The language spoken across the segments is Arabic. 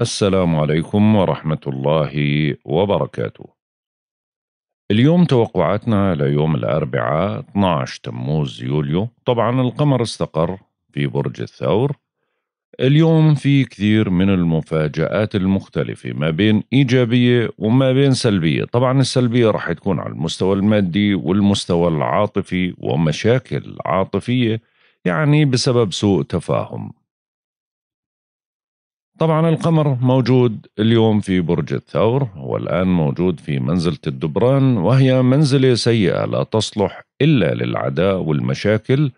السلام عليكم ورحمة الله وبركاته. اليوم توقعاتنا ليوم الأربعاء 12 تموز يوليو، طبعا القمر استقر في برج الثور. اليوم في كثير من المفاجآت المختلفة ما بين إيجابية وما بين سلبية، طبعا السلبية راح تكون على المستوى المادي والمستوى العاطفي ومشاكل عاطفية يعني بسبب سوء تفاهم طبعا القمر موجود اليوم في برج الثور والآن موجود في منزلة الدبران وهي منزلة سيئة لا تصلح إلا للعداء والمشاكل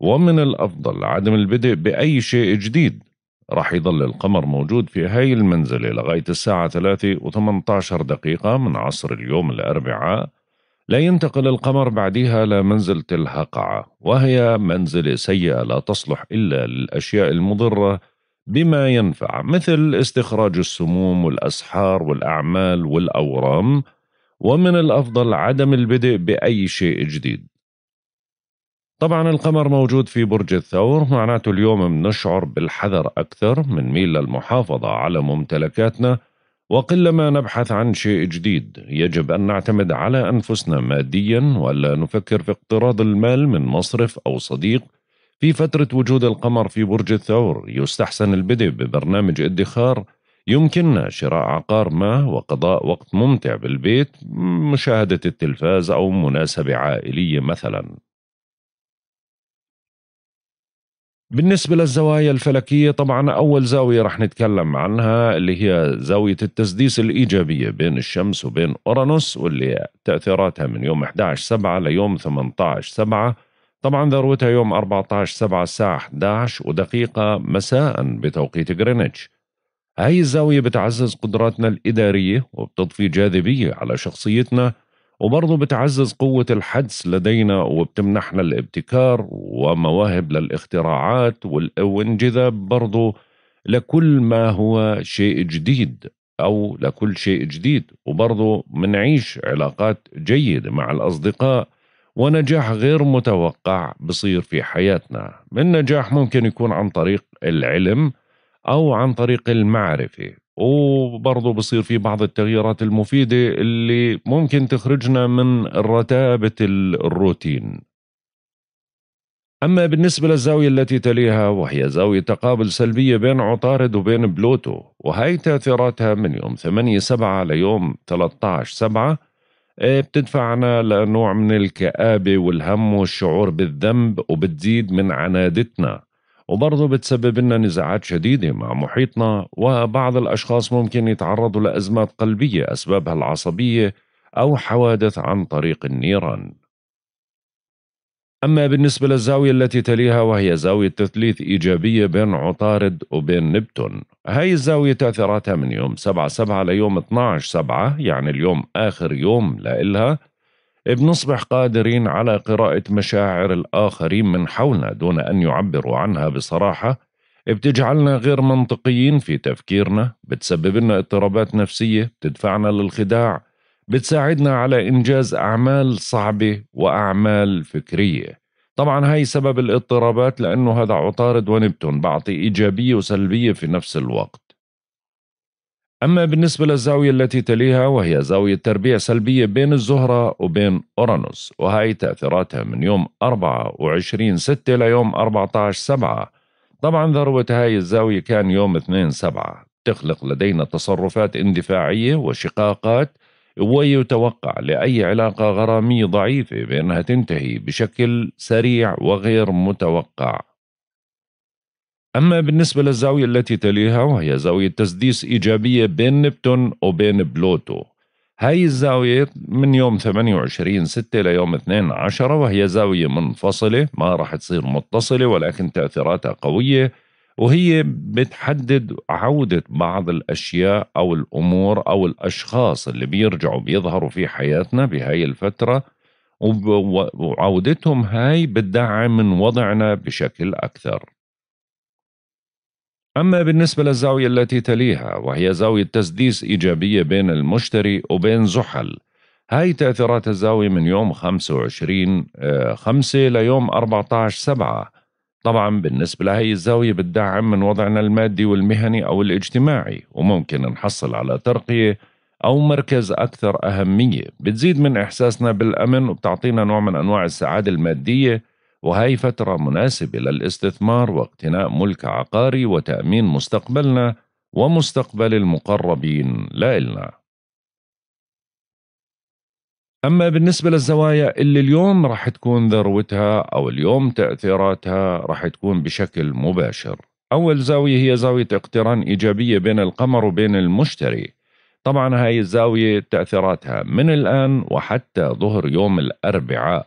ومن الأفضل عدم البدء بأي شيء جديد راح يظل القمر موجود في هاي المنزلة لغاية الساعة 3 و18 دقيقة من عصر اليوم الأربعاء لا ينتقل القمر بعدها لمنزلة الهقعة وهي منزلة سيئة لا تصلح إلا للأشياء المضرة بما ينفع مثل استخراج السموم والأسحار والأعمال والأورام ومن الأفضل عدم البدء بأي شيء جديد طبعا القمر موجود في برج الثور معناته اليوم بنشعر بالحذر أكثر من ميل للمحافظة على ممتلكاتنا وقلما نبحث عن شيء جديد يجب أن نعتمد على أنفسنا ماديا ولا نفكر في اقتراض المال من مصرف أو صديق في فترة وجود القمر في برج الثور يستحسن البدء ببرنامج ادخار يمكننا شراء عقار ما وقضاء وقت ممتع بالبيت مشاهدة التلفاز أو مناسبة عائلية مثلا بالنسبة للزوايا الفلكية طبعا أول زاوية رح نتكلم عنها اللي هي زاوية التسديس الإيجابية بين الشمس وبين أورانوس واللي تأثيراتها من يوم 11 سبعة ليوم 18 سبعة طبعا ذروتها يوم 14 7 الساعة 11 ودقيقة مساء بتوقيت غرينتش هاي الزاوية بتعزز قدراتنا الإدارية وبتضفي جاذبية على شخصيتنا وبرضه بتعزز قوة الحدس لدينا وبتمنحنا الابتكار ومواهب للاختراعات والانجذاب برضه لكل ما هو شيء جديد أو لكل شيء جديد وبرضه منعيش علاقات جيدة مع الأصدقاء ونجاح غير متوقع بصير في حياتنا من نجاح ممكن يكون عن طريق العلم أو عن طريق المعرفة وبرضه بصير في بعض التغييرات المفيدة اللي ممكن تخرجنا من رتابة الروتين أما بالنسبة للزاوية التي تليها وهي زاوية تقابل سلبية بين عطارد وبين بلوتو وهي تأثيراتها من يوم 8 7 ليوم 13 7 إيه، بتدفعنا لنوع من الكآبة والهم والشعور بالذنب وبتزيد من عنادتنا وبرضه بتسبب لنا نزاعات شديدة مع محيطنا وبعض الأشخاص ممكن يتعرضوا لأزمات قلبية أسبابها العصبية أو حوادث عن طريق النيران أما بالنسبة للزاوية التي تليها وهي زاوية تثليث إيجابية بين عطارد وبين نبتون هاي الزاوية تأثيراتها من يوم 7-7 ليوم 12-7 يعني اليوم آخر يوم لإلها بنصبح قادرين على قراءة مشاعر الآخرين من حولنا دون أن يعبروا عنها بصراحة بتجعلنا غير منطقيين في تفكيرنا بتسبب لنا اضطرابات نفسية بتدفعنا للخداع بتساعدنا على إنجاز أعمال صعبة وأعمال فكرية طبعا هاي سبب الاضطرابات لأنه هذا عطارد ونبتون بعطي إيجابية وسلبية في نفس الوقت أما بالنسبة للزاوية التي تليها وهي زاوية تربيع سلبية بين الزهرة وبين أورانوس وهي تأثيراتها من يوم 24 6 ليوم 14 7 طبعا ذروة هاي الزاوية كان يوم 2 7 تخلق لدينا تصرفات اندفاعية وشقاقات ويتوقع لأي علاقة غرامية ضعيفة بأنها تنتهي بشكل سريع وغير متوقع أما بالنسبة للزاوية التي تليها وهي زاوية تسديس إيجابية بين نبتون وبين بلوتو هاي الزاوية من يوم 28 6 ليوم 2 10 وهي زاوية منفصلة ما راح تصير متصلة ولكن تأثيراتها قوية وهي بتحدد عودة بعض الأشياء أو الأمور أو الأشخاص اللي بيرجعوا بيظهروا في حياتنا بهاي الفترة وعودتهم هاي بتدعم من وضعنا بشكل أكثر أما بالنسبة للزاوية التي تليها وهي زاوية تسديس إيجابية بين المشتري وبين زحل هاي تأثيرات الزاوية من يوم 25 5 آه، ليوم 14 7 طبعا بالنسبة لهي الزاوية بتدعم من وضعنا المادي والمهني أو الاجتماعي وممكن نحصل على ترقية أو مركز أكثر أهمية بتزيد من إحساسنا بالأمن وبتعطينا نوع من أنواع السعادة المادية وهي فترة مناسبة للاستثمار واقتناء ملك عقاري وتأمين مستقبلنا ومستقبل المقربين لإلنا أما بالنسبة للزوايا اللي اليوم راح تكون ذروتها أو اليوم تأثيراتها راح تكون بشكل مباشر أول زاوية هي زاوية اقتران إيجابية بين القمر وبين المشتري طبعا هاي الزاوية تأثيراتها من الآن وحتى ظهر يوم الأربعاء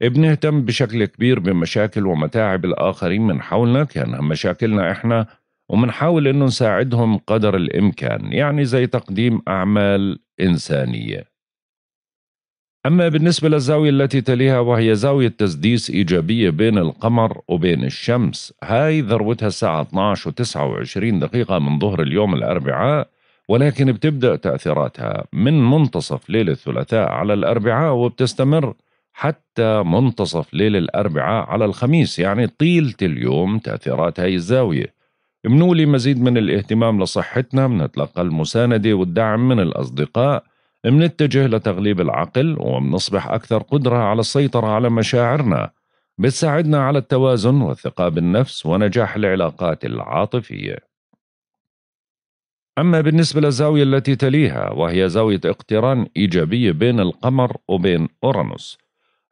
بنهتم بشكل كبير بمشاكل ومتاعب الآخرين من حولنا كأنها مشاكلنا إحنا ومنحاول إنه نساعدهم قدر الإمكان يعني زي تقديم أعمال إنسانية أما بالنسبة للزاوية التي تليها وهي زاوية تسديس إيجابية بين القمر وبين الشمس هاي ذروتها الساعة 12 و 29 دقيقة من ظهر اليوم الأربعاء ولكن بتبدأ تأثيراتها من منتصف ليل الثلاثاء على الأربعاء وبتستمر حتى منتصف ليل الأربعاء على الخميس يعني طيلة اليوم تأثيرات هاي الزاوية بنولي مزيد من الاهتمام لصحتنا بنتلقى المساندة والدعم من الأصدقاء منتجه لتغليب العقل ومنصبح أكثر قدرة على السيطرة على مشاعرنا بتساعدنا على التوازن والثقة بالنفس ونجاح العلاقات العاطفية أما بالنسبة للزاوية التي تليها وهي زاوية اقتران إيجابية بين القمر وبين أورانوس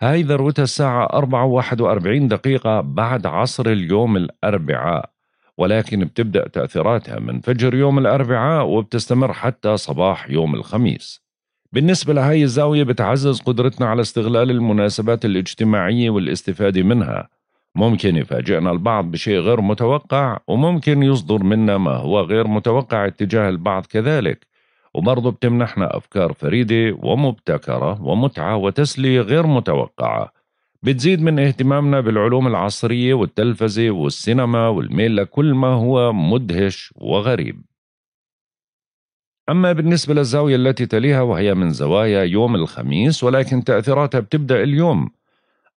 هاي ذروتها الساعة 4 41 دقيقة بعد عصر اليوم الأربعاء ولكن بتبدأ تأثيراتها من فجر يوم الأربعاء وبتستمر حتى صباح يوم الخميس بالنسبة لهاي الزاوية بتعزز قدرتنا على استغلال المناسبات الاجتماعية والاستفادة منها ممكن يفاجئنا البعض بشيء غير متوقع وممكن يصدر منا ما هو غير متوقع اتجاه البعض كذلك وبرضه بتمنحنا أفكار فريدة ومبتكرة ومتعة وتسلية غير متوقعة بتزيد من اهتمامنا بالعلوم العصرية والتلفزة والسينما والميل لكل ما هو مدهش وغريب أما بالنسبة للزاوية التي تليها وهي من زوايا يوم الخميس ولكن تأثيراتها بتبدأ اليوم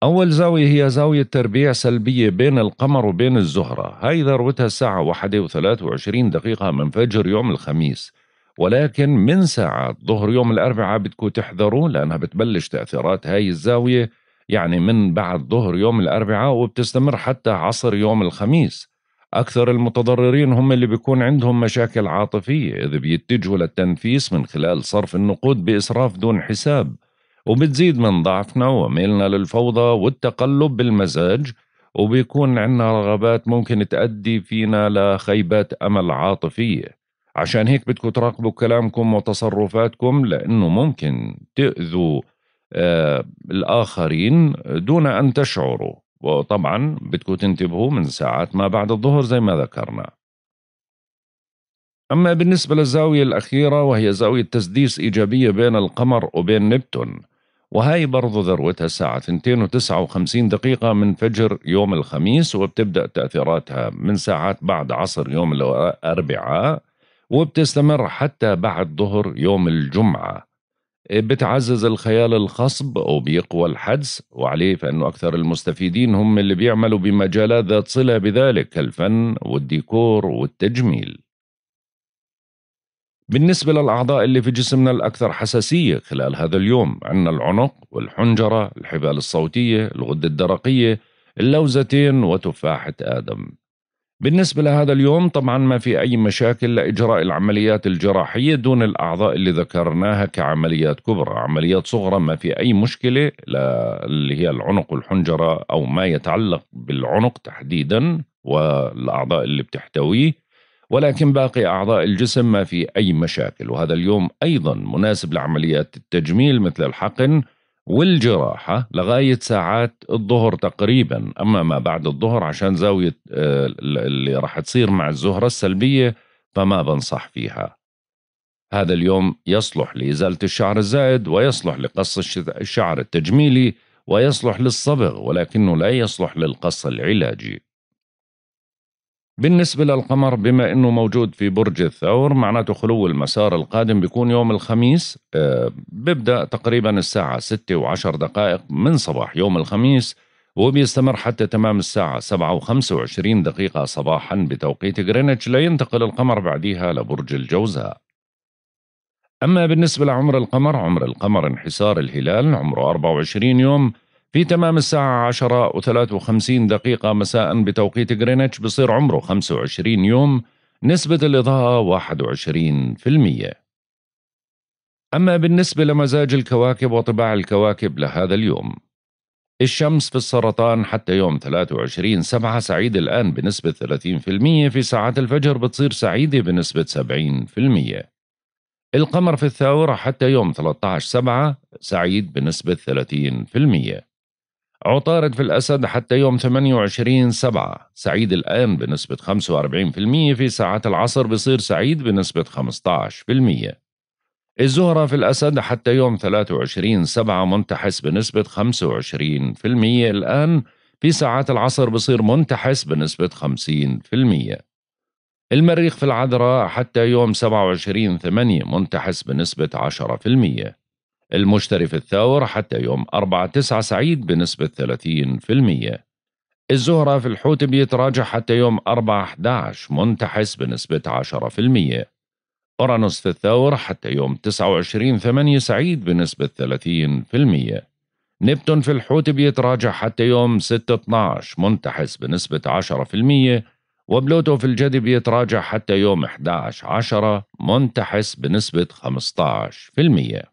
أول زاوية هي زاوية تربيع سلبية بين القمر وبين الزهرة هاي ذروتها الساعة واحدة وثلاث وعشرين دقيقة من فجر يوم الخميس ولكن من ساعة ظهر يوم الأربعاء بدكم تحذروا لأنها بتبلش تأثيرات هاي الزاوية يعني من بعد ظهر يوم الأربعاء وبتستمر حتى عصر يوم الخميس أكثر المتضررين هم اللي بيكون عندهم مشاكل عاطفية إذ بيتجهوا للتنفيس من خلال صرف النقود بإسراف دون حساب وبتزيد من ضعفنا وميلنا للفوضى والتقلب بالمزاج وبيكون عندنا رغبات ممكن تأدي فينا لخيبات أمل عاطفية عشان هيك بدكم تراقبوا كلامكم وتصرفاتكم لأنه ممكن تأذوا آه الآخرين دون أن تشعروا وطبعا بدكم تنتبهوا من ساعات ما بعد الظهر زي ما ذكرنا أما بالنسبة للزاوية الأخيرة وهي زاوية تسديس إيجابية بين القمر وبين نبتون وهي برضو ذروتها الساعة 2 دقيقة من فجر يوم الخميس وبتبدأ تأثيراتها من ساعات بعد عصر يوم الأربعاء وبتستمر حتى بعد ظهر يوم الجمعة بتعزز الخيال الخصب وبيقوى الحدس وعليه فإنه أكثر المستفيدين هم اللي بيعملوا بمجالات ذات صلة بذلك كالفن والديكور والتجميل بالنسبة للأعضاء اللي في جسمنا الأكثر حساسية خلال هذا اليوم عندنا العنق والحنجرة الحبال الصوتية الغدة الدرقية اللوزتين وتفاحة آدم بالنسبة لهذا اليوم طبعا ما في أي مشاكل لإجراء العمليات الجراحية دون الأعضاء اللي ذكرناها كعمليات كبرى عمليات صغرى ما في أي مشكلة اللي هي العنق والحنجرة أو ما يتعلق بالعنق تحديدا والأعضاء اللي بتحتويه ولكن باقي أعضاء الجسم ما في أي مشاكل وهذا اليوم أيضا مناسب لعمليات التجميل مثل الحقن والجراحة لغاية ساعات الظهر تقريبا أما ما بعد الظهر عشان زاوية آه، اللي راح تصير مع الزهرة السلبية فما بنصح فيها هذا اليوم يصلح لإزالة الشعر الزائد ويصلح لقص الشعر التجميلي ويصلح للصبغ ولكنه لا يصلح للقص العلاجي بالنسبة للقمر بما أنه موجود في برج الثور معناته خلو المسار القادم بيكون يوم الخميس آه، بيبدأ تقريبا الساعة 6 وعشر دقائق من صباح يوم الخميس وبيستمر حتى تمام الساعة 7 و25 دقيقة صباحا بتوقيت غرينتش لينتقل القمر بعديها لبرج الجوزاء أما بالنسبة لعمر القمر عمر القمر انحسار الهلال عمره 24 يوم في تمام الساعة 10 و53 دقيقة مساء بتوقيت غرينتش بصير عمره 25 يوم نسبة الإضاءة 21% أما بالنسبة لمزاج الكواكب وطباع الكواكب لهذا اليوم الشمس في السرطان حتى يوم 23 سبعة سعيد الآن بنسبة 30% في ساعات الفجر بتصير سعيدة بنسبة 70% القمر في الثورة حتى يوم 13 سبعة سعيد بنسبة 30% عطارد في الأسد حتى يوم 28 سبعة سعيد الآن بنسبة 45% في ساعات العصر بصير سعيد بنسبة 15% الزهرة في الأسد حتى يوم 23 سبعة منتحس بنسبة 25% الآن في ساعات العصر بصير منتحس بنسبة 50% المريخ في العذراء حتى يوم 27 8 منتحس بنسبة 10% المشتري في الثور حتى يوم 4 9 سعيد بنسبة 30% الزهرة في الحوت بيتراجع حتى يوم 4 11 منتحس بنسبة 10% أورانوس في الثور حتى يوم 29 8 سعيد بنسبة 30% نبتون في الحوت بيتراجع حتى يوم 6 12 منتحس بنسبة 10% وبلوتو في الجدي بيتراجع حتى يوم 11 10 منتحس بنسبة 15%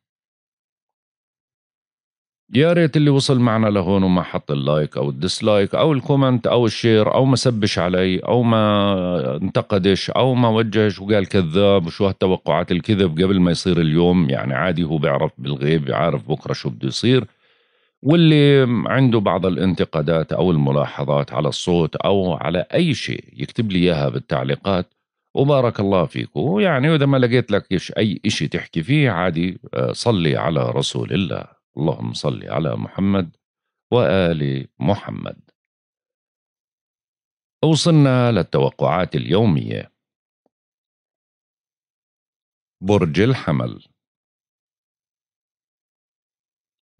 يا ريت اللي وصل معنا لهون وما حط اللايك او الديسلايك او الكومنت او الشير او ما سبش علي او ما انتقدش او ما وجهش وقال كذاب وشو هالتوقعات الكذب قبل ما يصير اليوم يعني عادي هو بيعرف بالغيب عارف بكره شو بده يصير واللي عنده بعض الانتقادات او الملاحظات على الصوت او على اي شيء يكتب لي اياها بالتعليقات وبارك الله فيك ويعني واذا ما لقيت لك اي شيء تحكي فيه عادي آه، صلي على رسول الله اللهم صل على محمد وآل محمد وصلنا للتوقعات اليومية برج الحمل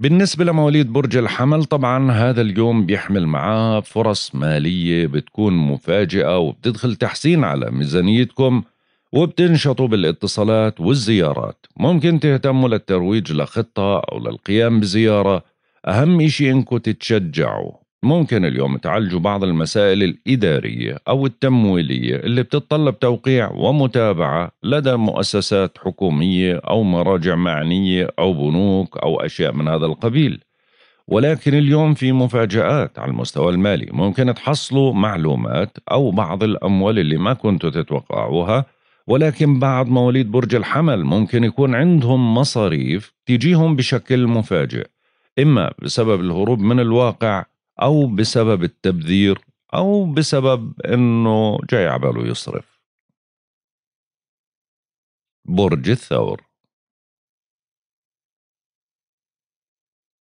بالنسبة لمواليد برج الحمل طبعا هذا اليوم بيحمل معاه فرص مالية بتكون مفاجئة وبتدخل تحسين على ميزانيتكم وبتنشطوا بالاتصالات والزيارات ممكن تهتموا للترويج لخطة أو للقيام بزيارة أهم إشي إنكم تتشجعوا ممكن اليوم تعالجوا بعض المسائل الإدارية أو التمويلية اللي بتتطلب توقيع ومتابعة لدى مؤسسات حكومية أو مراجع معنية أو بنوك أو أشياء من هذا القبيل ولكن اليوم في مفاجآت على المستوى المالي ممكن تحصلوا معلومات أو بعض الأموال اللي ما كنتوا تتوقعوها ولكن بعد مواليد برج الحمل ممكن يكون عندهم مصاريف تجيهم بشكل مفاجئ إما بسبب الهروب من الواقع أو بسبب التبذير أو بسبب أنه جاي عباله يصرف برج الثور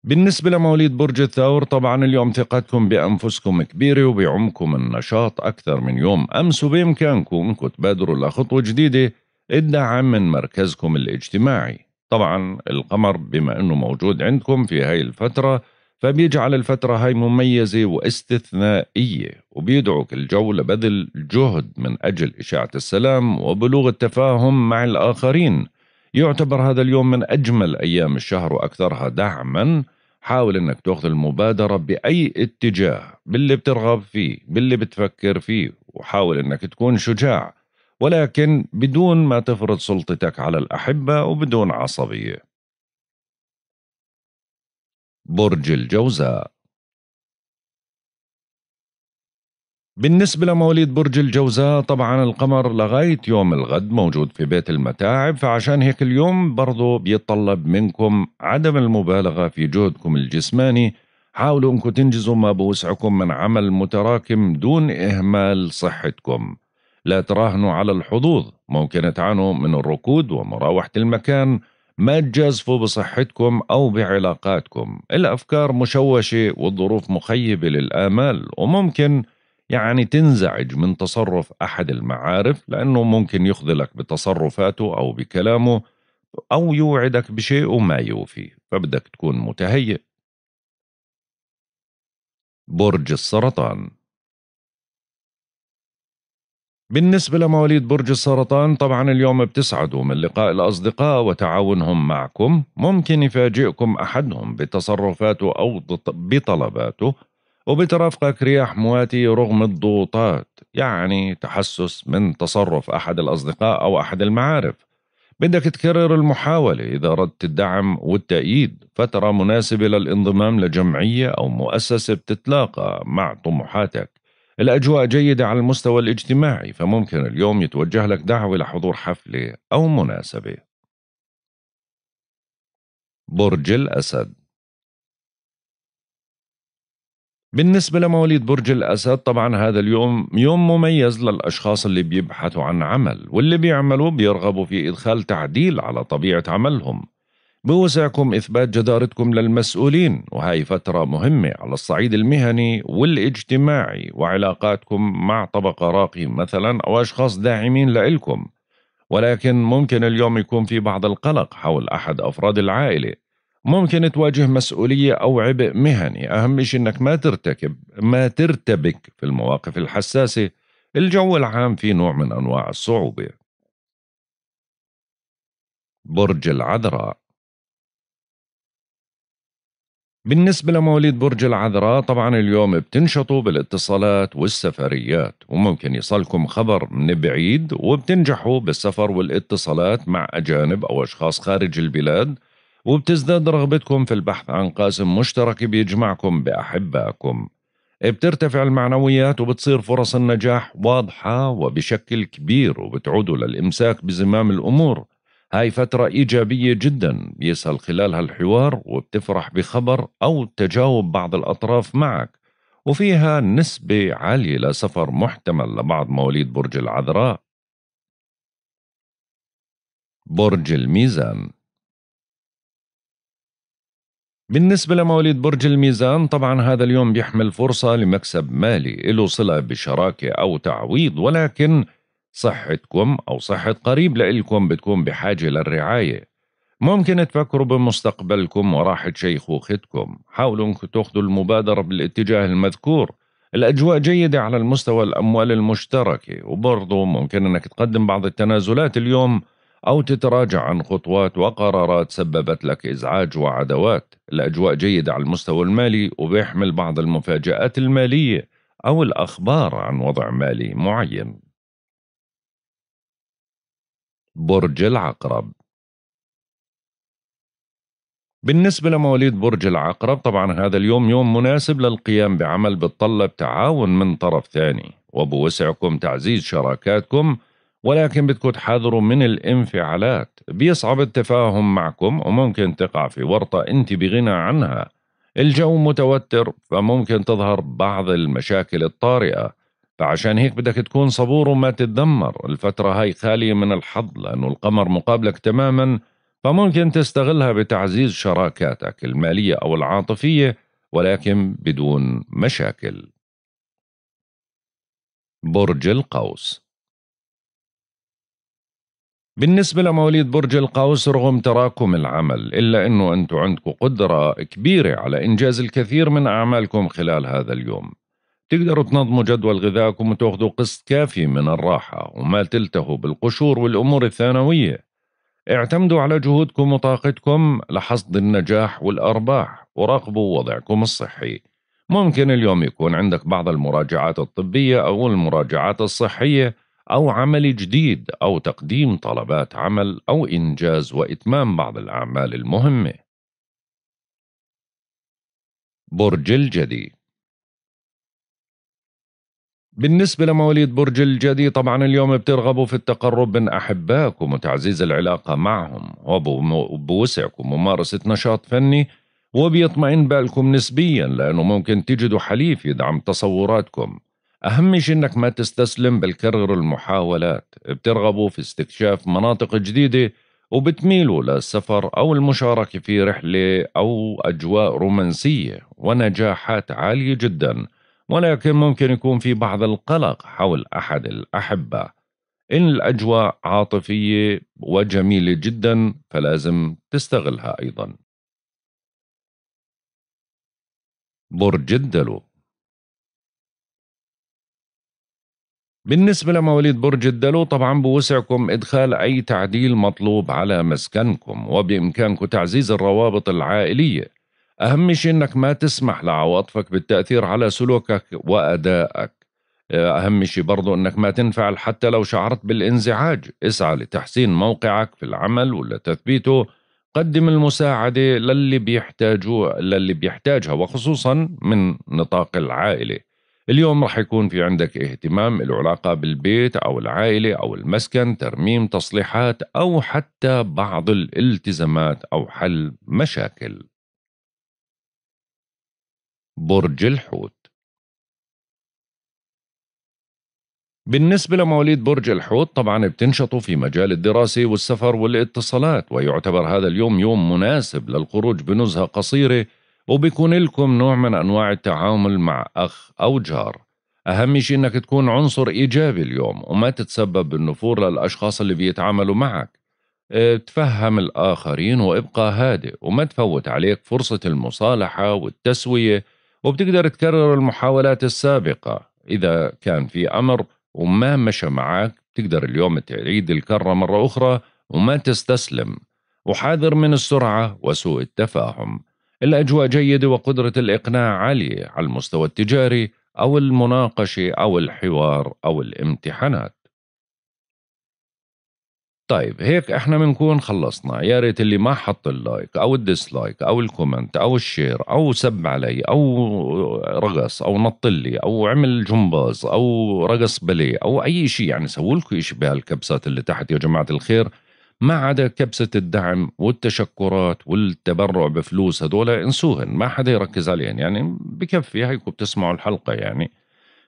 بالنسبة لمواليد برج الثور طبعا اليوم ثقتكم بأنفسكم كبيرة وبعمكم النشاط أكثر من يوم أمس وبإمكانكم تبادروا لخطوة جديدة الدعم من مركزكم الاجتماعي طبعا القمر بما أنه موجود عندكم في هاي الفترة فبيجعل الفترة هاي مميزة واستثنائية وبيدعوك الجو لبذل جهد من أجل إشاعة السلام وبلوغ التفاهم مع الآخرين يعتبر هذا اليوم من أجمل أيام الشهر وأكثرها دعما حاول أنك تأخذ المبادرة بأي اتجاه باللي بترغب فيه باللي بتفكر فيه وحاول أنك تكون شجاع ولكن بدون ما تفرض سلطتك على الأحبة وبدون عصبية برج الجوزاء بالنسبة لمواليد برج الجوزاء طبعا القمر لغاية يوم الغد موجود في بيت المتاعب فعشان هيك اليوم برضو بيتطلب منكم عدم المبالغة في جهدكم الجسماني حاولوا انكم تنجزوا ما بوسعكم من عمل متراكم دون إهمال صحتكم لا تراهنوا على الحظوظ ممكن تعانوا من الركود ومراوحة المكان ما تجازفوا بصحتكم أو بعلاقاتكم الأفكار مشوشة والظروف مخيبة للآمال وممكن يعني تنزعج من تصرف أحد المعارف لأنه ممكن يخذلك بتصرفاته أو بكلامه أو يوعدك بشيء وما يوفي فبدك تكون متهيئ برج السرطان بالنسبة لمواليد برج السرطان طبعا اليوم بتسعدوا من لقاء الأصدقاء وتعاونهم معكم ممكن يفاجئكم أحدهم بتصرفاته أو بطلباته وبترافقك رياح مواتي رغم الضغوطات يعني تحسس من تصرف أحد الأصدقاء أو أحد المعارف بدك تكرر المحاولة إذا أردت الدعم والتأييد فترة مناسبة للانضمام لجمعية أو مؤسسة بتتلاقى مع طموحاتك الأجواء جيدة على المستوى الاجتماعي فممكن اليوم يتوجه لك دعوة لحضور حفلة أو مناسبة برج الأسد بالنسبة لمواليد برج الأسد طبعا هذا اليوم يوم مميز للأشخاص اللي بيبحثوا عن عمل واللي بيعملوا بيرغبوا في إدخال تعديل على طبيعة عملهم بوسعكم إثبات جدارتكم للمسؤولين وهي فترة مهمة على الصعيد المهني والاجتماعي وعلاقاتكم مع طبقة راقية مثلا أو أشخاص داعمين لإلكم ولكن ممكن اليوم يكون في بعض القلق حول أحد أفراد العائلة ممكن تواجه مسؤولية أو عبء مهني أهم شيء أنك ما ترتكب ما ترتبك في المواقف الحساسة الجو العام فيه نوع من أنواع الصعوبة برج العذراء بالنسبة لمواليد برج العذراء طبعا اليوم بتنشطوا بالاتصالات والسفريات وممكن يصلكم خبر من بعيد وبتنجحوا بالسفر والاتصالات مع أجانب أو أشخاص خارج البلاد وبتزداد رغبتكم في البحث عن قاسم مشترك بيجمعكم بأحبائكم بترتفع المعنويات وبتصير فرص النجاح واضحة وبشكل كبير وبتعودوا للإمساك بزمام الأمور هاي فترة إيجابية جدا بيسهل خلالها الحوار وبتفرح بخبر أو تجاوب بعض الأطراف معك وفيها نسبة عالية لسفر محتمل لبعض مواليد برج العذراء برج الميزان بالنسبة لمواليد برج الميزان طبعا هذا اليوم بيحمل فرصة لمكسب مالي له صلة بشراكة أو تعويض ولكن صحتكم أو صحة قريب لإلكم بتكون بحاجة للرعاية ممكن تفكروا بمستقبلكم وراحة شيخوختكم حاولوا أنكم تأخذوا المبادرة بالاتجاه المذكور الأجواء جيدة على المستوى الأموال المشتركة وبرضه ممكن أنك تقدم بعض التنازلات اليوم أو تتراجع عن خطوات وقرارات سببت لك إزعاج وعدوات الأجواء جيدة على المستوى المالي وبيحمل بعض المفاجآت المالية أو الأخبار عن وضع مالي معين برج العقرب بالنسبة لمواليد برج العقرب طبعا هذا اليوم يوم مناسب للقيام بعمل بتطلب تعاون من طرف ثاني وبوسعكم تعزيز شراكاتكم ولكن بدكم تحذروا من الانفعالات بيصعب التفاهم معكم وممكن تقع في ورطة أنت بغنى عنها الجو متوتر فممكن تظهر بعض المشاكل الطارئة فعشان هيك بدك تكون صبور وما تتذمر الفترة هاي خالية من الحظ لأنه القمر مقابلك تماما فممكن تستغلها بتعزيز شراكاتك المالية أو العاطفية ولكن بدون مشاكل برج القوس بالنسبة لمواليد برج القوس رغم تراكم العمل إلا أنه أنتم عندكم قدرة كبيرة على إنجاز الكثير من أعمالكم خلال هذا اليوم تقدروا تنظموا جدول غذائكم وتاخذوا قسط كافي من الراحة وما تلتهوا بالقشور والأمور الثانوية اعتمدوا على جهودكم وطاقتكم لحصد النجاح والأرباح وراقبوا وضعكم الصحي ممكن اليوم يكون عندك بعض المراجعات الطبية أو المراجعات الصحية أو عمل جديد أو تقديم طلبات عمل أو إنجاز وإتمام بعض الأعمال المهمة. برج الجدي بالنسبة لمواليد برج الجدي طبعا اليوم بترغبوا في التقرب من أحبائكم وتعزيز العلاقة معهم وبوسعكم ممارسة نشاط فني وبيطمئن بالكم نسبيا لأنه ممكن تجدوا حليف يدعم تصوراتكم أهم شيء إنك ما تستسلم بالكرر المحاولات بترغبوا في استكشاف مناطق جديدة وبتميلوا للسفر أو المشاركة في رحلة أو أجواء رومانسية ونجاحات عالية جدا ولكن ممكن يكون في بعض القلق حول أحد الأحبة إن الأجواء عاطفية وجميلة جدا فلازم تستغلها أيضا برج الدلو بالنسبة لمواليد برج الدلو طبعا بوسعكم إدخال أي تعديل مطلوب على مسكنكم وبإمكانكم تعزيز الروابط العائلية أهم شيء أنك ما تسمح لعواطفك بالتأثير على سلوكك وأدائك آه، أهم شيء برضو أنك ما تنفعل حتى لو شعرت بالانزعاج اسعى لتحسين موقعك في العمل ولا تثبيته قدم المساعدة للي بيحتاجوا للي بيحتاجها وخصوصا من نطاق العائلة اليوم رح يكون في عندك اهتمام له علاقة بالبيت أو العائلة أو المسكن ترميم تصليحات أو حتى بعض الالتزامات أو حل مشاكل برج الحوت بالنسبة لمواليد برج الحوت طبعا بتنشطوا في مجال الدراسة والسفر والاتصالات ويعتبر هذا اليوم يوم مناسب للخروج بنزهة قصيرة وبيكون لكم نوع من أنواع التعامل مع أخ أو جار أهم شيء إنك تكون عنصر إيجابي اليوم وما تتسبب بالنفور للأشخاص اللي بيتعاملوا معك آه، تفهم الآخرين وابقى هادئ وما تفوت عليك فرصة المصالحة والتسوية وبتقدر تكرر المحاولات السابقة إذا كان في أمر وما مشى معك بتقدر اليوم تعيد الكرة مرة أخرى وما تستسلم وحاذر من السرعة وسوء التفاهم الأجواء جيدة وقدرة الإقناع عالية على المستوى التجاري أو المناقشة أو الحوار أو الامتحانات طيب هيك احنا بنكون خلصنا يا ريت اللي ما حط اللايك او الديسلايك او الكومنت او الشير او سب علي او رقص او نط لي او عمل جمباز او رقص باليه او اي شيء يعني سووا لكم شيء بهالكبسات اللي تحت يا جماعه الخير ما عدا كبسة الدعم والتشكرات والتبرع بفلوس هدول انسوهن ما حدا يركز عليهن يعني بكفي هيكم بتسمعوا الحلقة يعني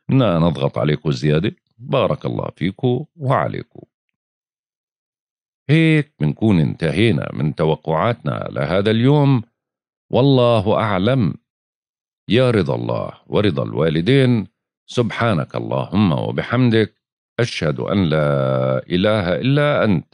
لا نضغط عليكم زيادة بارك الله فيكم وعليكم هيك بنكون انتهينا من توقعاتنا لهذا اليوم والله أعلم يا رضا الله ورضا الوالدين سبحانك اللهم وبحمدك أشهد أن لا إله إلا أنت